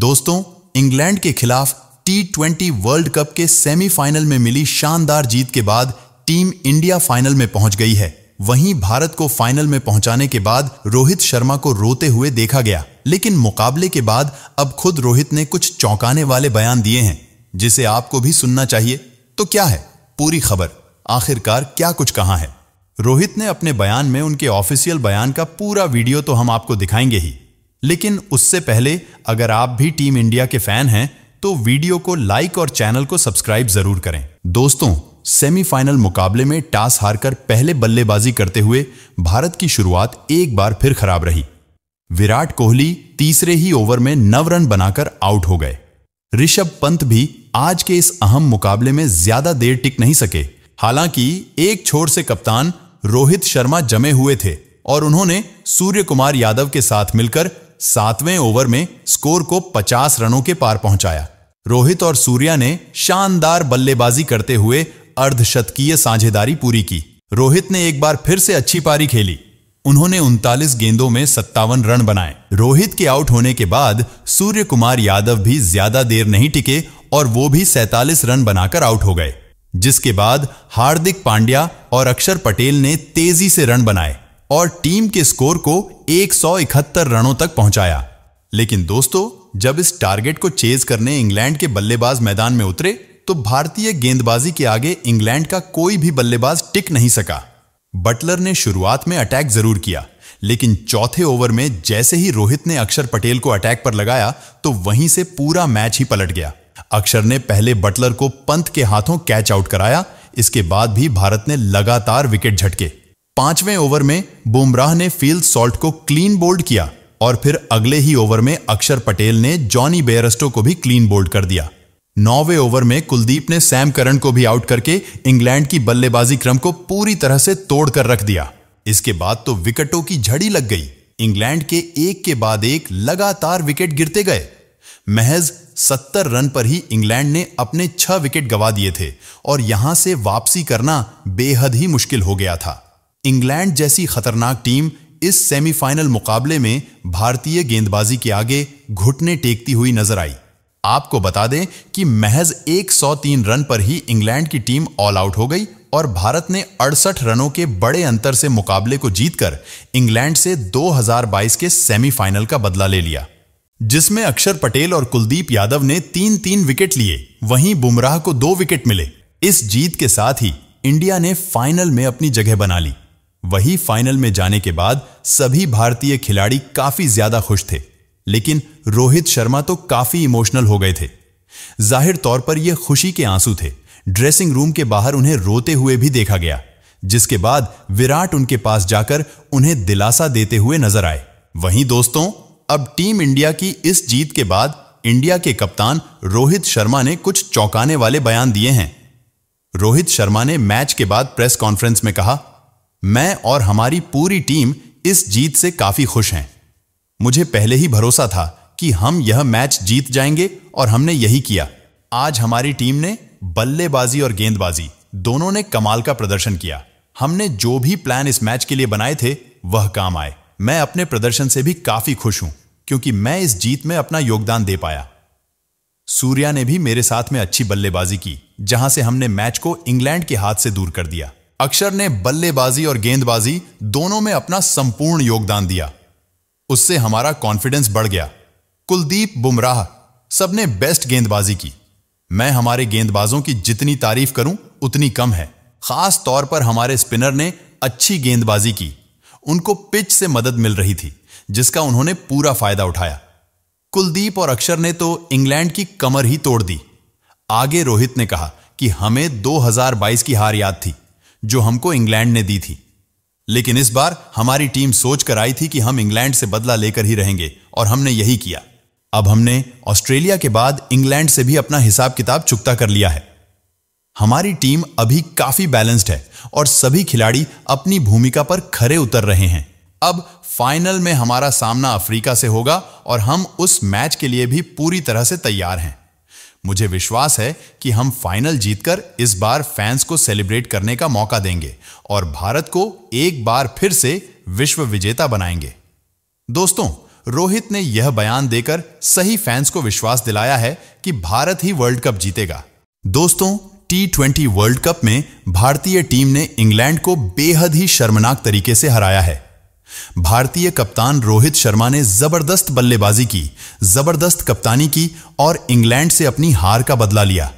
दोस्तों इंग्लैंड के खिलाफ टी ट्वेंटी वर्ल्ड कप के सेमीफाइनल में मिली शानदार जीत के बाद टीम इंडिया फाइनल में पहुंच गई है वहीं भारत को फाइनल में पहुंचाने के बाद रोहित शर्मा को रोते हुए देखा गया लेकिन मुकाबले के बाद अब खुद रोहित ने कुछ चौंकाने वाले बयान दिए हैं जिसे आपको भी सुनना चाहिए तो क्या है पूरी खबर आखिरकार क्या कुछ कहा है रोहित ने अपने बयान में उनके ऑफिशियल बयान का पूरा वीडियो तो हम आपको दिखाएंगे ही लेकिन उससे पहले अगर आप भी टीम इंडिया के फैन हैं तो वीडियो को लाइक और चैनल को सब्सक्राइब जरूर करें दोस्तों सेमीफाइनल मुकाबले में टॉस हारकर पहले बल्लेबाजी करते हुए भारत की शुरुआत एक बार फिर खराब रही विराट कोहली तीसरे ही ओवर में नव रन बनाकर आउट हो गए ऋषभ पंत भी आज के इस अहम मुकाबले में ज्यादा देर टिक नहीं सके हालांकि एक छोर से कप्तान रोहित शर्मा जमे हुए थे और उन्होंने सूर्य कुमार यादव के साथ मिलकर सातवें ओवर में स्कोर को 50 रनों के पार पहुंचाया रोहित और सूर्या ने शानदार बल्लेबाजी करते हुए अर्धशतकीय साझेदारी पूरी की रोहित ने एक बार फिर से अच्छी पारी खेली उन्होंने उनतालीस गेंदों में सत्तावन रन बनाए रोहित के आउट होने के बाद सूर्य कुमार यादव भी ज्यादा देर नहीं टिके और वो भी सैतालीस रन बनाकर आउट हो गए जिसके बाद हार्दिक पांड्या और अक्षर पटेल ने तेजी से रन बनाए और टीम के स्कोर को इकहत्तर रनों तक पहुंचाया लेकिन दोस्तों जब इस टारगेट को चेज करने इंग्लैंड के बल्लेबाज मैदान में उतरे तो भारतीय गेंदबाजी के आगे इंग्लैंड का कोई भी बल्लेबाज टिक नहीं सका बटलर ने शुरुआत में अटैक जरूर किया लेकिन चौथे ओवर में जैसे ही रोहित ने अक्षर पटेल को अटैक पर लगाया तो वहीं से पूरा मैच ही पलट गया अक्षर ने पहले बटलर को पंत के हाथों कैच आउट कराया इसके बाद भी भारत ने लगातार विकेट झटके पांचवें ओवर में बुमराह ने फील्ड सॉल्ट को क्लीन बोल्ड किया और फिर अगले ही ओवर में अक्षर पटेल ने जॉनी बेरस्टो को भी क्लीन बोल्ड कर दिया नौवे ओवर में कुलदीप ने सैम करण को भी आउट करके इंग्लैंड की बल्लेबाजी क्रम को पूरी तरह से तोड़कर रख दिया इसके बाद तो विकेटों की झड़ी लग गई इंग्लैंड के एक के बाद एक लगातार विकेट गिरते गए महज सत्तर रन पर ही इंग्लैंड ने अपने छह विकेट गवा दिए थे और यहां से वापसी करना बेहद ही मुश्किल हो गया था इंग्लैंड जैसी खतरनाक टीम इस सेमीफाइनल मुकाबले में भारतीय गेंदबाजी के आगे घुटने टेकती हुई नजर आई आपको बता दें कि महज 103 रन पर ही इंग्लैंड की टीम ऑल आउट हो गई और भारत ने अड़सठ रनों के बड़े अंतर से मुकाबले को जीतकर इंग्लैंड से 2022 के सेमीफाइनल का बदला ले लिया जिसमें अक्षर पटेल और कुलदीप यादव ने तीन तीन विकेट लिए वहीं बुमराह को दो विकेट मिले इस जीत के साथ ही इंडिया ने फाइनल में अपनी जगह बना ली वही फाइनल में जाने के बाद सभी भारतीय खिलाड़ी काफी ज्यादा खुश थे लेकिन रोहित शर्मा तो काफी इमोशनल हो गए थे जाहिर तौर पर यह खुशी के आंसू थे ड्रेसिंग रूम के बाहर उन्हें रोते हुए भी देखा गया जिसके बाद विराट उनके पास जाकर उन्हें दिलासा देते हुए नजर आए वहीं दोस्तों अब टीम इंडिया की इस जीत के बाद इंडिया के कप्तान रोहित शर्मा ने कुछ चौंकाने वाले बयान दिए हैं रोहित शर्मा ने मैच के बाद प्रेस कॉन्फ्रेंस में कहा मैं और हमारी पूरी टीम इस जीत से काफी खुश हैं मुझे पहले ही भरोसा था कि हम यह मैच जीत जाएंगे और हमने यही किया आज हमारी टीम ने बल्लेबाजी और गेंदबाजी दोनों ने कमाल का प्रदर्शन किया हमने जो भी प्लान इस मैच के लिए बनाए थे वह काम आए मैं अपने प्रदर्शन से भी काफी खुश हूं क्योंकि मैं इस जीत में अपना योगदान दे पाया सूर्या ने भी मेरे साथ में अच्छी बल्लेबाजी की जहां से हमने मैच को इंग्लैंड के हाथ से दूर कर दिया अक्षर ने बल्लेबाजी और गेंदबाजी दोनों में अपना संपूर्ण योगदान दिया उससे हमारा कॉन्फिडेंस बढ़ गया कुलदीप बुमराह सबने बेस्ट गेंदबाजी की मैं हमारे गेंदबाजों की जितनी तारीफ करूं उतनी कम है खास तौर पर हमारे स्पिनर ने अच्छी गेंदबाजी की उनको पिच से मदद मिल रही थी जिसका उन्होंने पूरा फायदा उठाया कुलदीप और अक्षर ने तो इंग्लैंड की कमर ही तोड़ दी आगे रोहित ने कहा कि हमें 2022 की हार याद थी जो हमको इंग्लैंड ने दी थी लेकिन इस बार हमारी टीम सोचकर आई थी कि हम इंग्लैंड से बदला लेकर ही रहेंगे और हमने यही किया अब हमने ऑस्ट्रेलिया के बाद इंग्लैंड से भी अपना हिसाब किताब चुकता कर लिया है हमारी टीम अभी काफी बैलेंस्ड है और सभी खिलाड़ी अपनी भूमिका पर खरे उतर रहे हैं अब फाइनल में हमारा सामना अफ्रीका से होगा और हम उस मैच के लिए भी पूरी तरह से तैयार हैं मुझे विश्वास है कि हम फाइनल जीतकर इस बार फैंस को सेलिब्रेट करने का मौका देंगे और भारत को एक बार फिर से विश्व विजेता बनाएंगे दोस्तों रोहित ने यह बयान देकर सही फैंस को विश्वास दिलाया है कि भारत ही वर्ल्ड कप जीतेगा दोस्तों टी ट्वेंटी वर्ल्ड कप में भारतीय टीम ने इंग्लैंड को बेहद ही शर्मनाक तरीके से हराया है भारतीय कप्तान रोहित शर्मा ने जबरदस्त बल्लेबाजी की जबरदस्त कप्तानी की और इंग्लैंड से अपनी हार का बदला लिया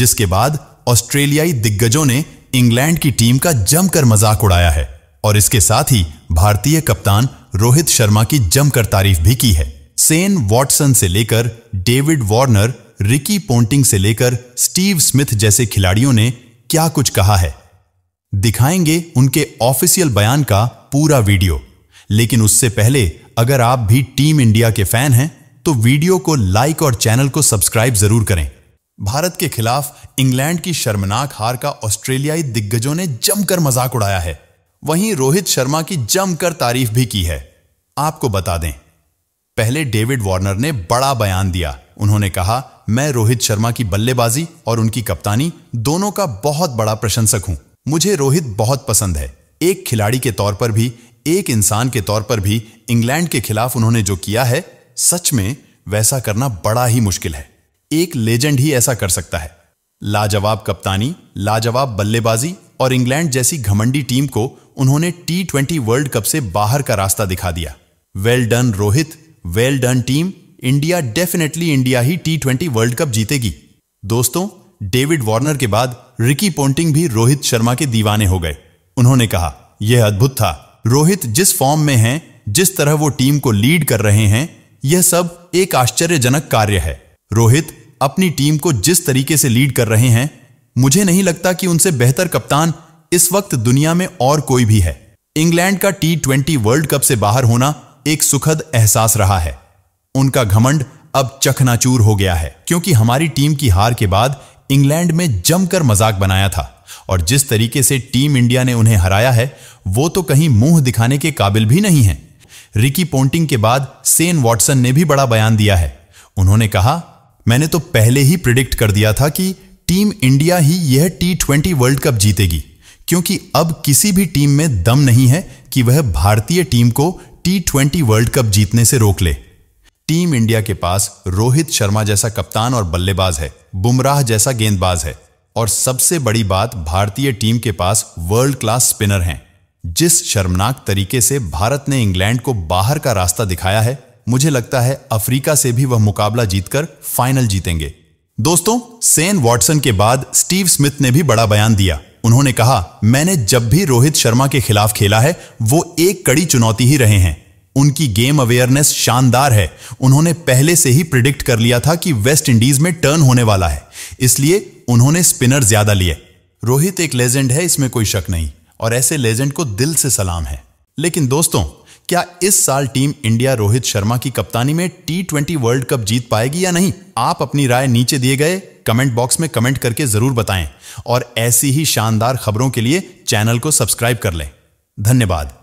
जिसके बाद ऑस्ट्रेलियाई दिग्गजों ने इंग्लैंड की टीम का जमकर मजाक उड़ाया है और इसके साथ ही भारतीय कप्तान रोहित शर्मा की जमकर तारीफ भी की है सेन वॉटसन से लेकर डेविड वार्नर रिकी पोंटिंग से लेकर स्टीव स्मिथ जैसे खिलाड़ियों ने क्या कुछ कहा है दिखाएंगे उनके ऑफिशियल बयान का पूरा वीडियो लेकिन उससे पहले अगर आप भी टीम इंडिया के फैन हैं तो वीडियो को लाइक और चैनल को सब्सक्राइब जरूर करें भारत के खिलाफ इंग्लैंड की शर्मनाक हार का ऑस्ट्रेलियाई दिग्गजों ने जमकर मजाक उड़ाया है वहीं रोहित शर्मा की जमकर तारीफ भी की है आपको बता दें पहले डेविड वार्नर ने बड़ा बयान दिया उन्होंने कहा मैं रोहित शर्मा की बल्लेबाजी और उनकी कप्तानी दोनों का बहुत बड़ा प्रशंसक हूं मुझे रोहित बहुत पसंद है एक खिलाड़ी के तौर पर भी एक इंसान के तौर पर भी इंग्लैंड के खिलाफ उन्होंने जो किया है सच में वैसा करना बड़ा ही मुश्किल है एक लेजेंड ही ऐसा कर सकता है लाजवाब कप्तानी लाजवाब बल्लेबाजी और इंग्लैंड जैसी घमंडी टीम को उन्होंने टी ट्वेंटी वर्ल्ड कप से बाहर का रास्ता दिखा दिया well done Rohit well done team India definitely India ही टी ट्वेंटी वर्ल्ड कप जीतेगी दोस्तों डेविड वार्नर के बाद रिकी पोन्टिंग भी रोहित शर्मा के दीवाने हो गए उन्होंने कहा यह अद्भुत था रोहित जिस फॉर्म में हैं जिस तरह वो टीम को लीड कर रहे हैं यह सब एक आश्चर्यजनक कार्य है रोहित अपनी टीम को जिस तरीके से लीड कर रहे हैं मुझे नहीं लगता कि उनसे बेहतर कप्तान इस वक्त दुनिया में और कोई भी है इंग्लैंड का टी ट्वेंटी वर्ल्ड कप से बाहर होना एक सुखद एहसास रहा है उनका घमंड अब चखनाचूर हो गया है क्योंकि हमारी टीम की हार के बाद इंग्लैंड में जमकर मजाक बनाया था और जिस तरीके से टीम इंडिया ने उन्हें हराया है वो तो कहीं मुंह दिखाने के काबिल भी नहीं है रिकी पोंटिंग के बाद सेन वॉटसन ने भी बड़ा बयान दिया है उन्होंने कहा मैंने तो पहले ही प्रिडिक्ट कर दिया था कि टीम इंडिया ही यह टी ट्वेंटी वर्ल्ड कप जीतेगी क्योंकि अब किसी भी टीम में दम नहीं है कि वह भारतीय टीम को टी ट्वेंटी वर्ल्ड कप जीतने से रोक ले टीम इंडिया के पास रोहित शर्मा जैसा कप्तान और बल्लेबाज है बुमराह जैसा गेंदबाज है और सबसे बड़ी बात भारतीय टीम के पास वर्ल्ड क्लास स्पिनर हैं जिस शर्मनाक तरीके से भारत ने इंग्लैंड को बाहर का रास्ता दिखाया है मुझे लगता है अफ्रीका से भी वह मुकाबला जीतकर फाइनल जीतेंगे दोस्तों सेन वॉटसन के बाद स्टीव स्मिथ ने भी बड़ा बयान दिया उन्होंने कहा मैंने जब भी रोहित शर्मा के खिलाफ खेला है वो एक कड़ी चुनौती ही रहे हैं उनकी गेम अवेयरनेस शानदार है उन्होंने पहले से ही प्रिडिक्ट कर लिया था कि वेस्ट इंडीज में टर्न होने वाला है इसलिए उन्होंने स्पिनर ज्यादा लिए रोहित एक लेजेंड है इसमें कोई शक नहीं और ऐसे लेजेंड को दिल से सलाम है लेकिन दोस्तों क्या इस साल टीम इंडिया रोहित शर्मा की कप्तानी में टी ट्वेंटी वर्ल्ड कप जीत पाएगी या नहीं आप अपनी राय नीचे दिए गए कमेंट बॉक्स में कमेंट करके जरूर बताएं और ऐसी ही शानदार खबरों के लिए चैनल को सब्सक्राइब कर लें धन्यवाद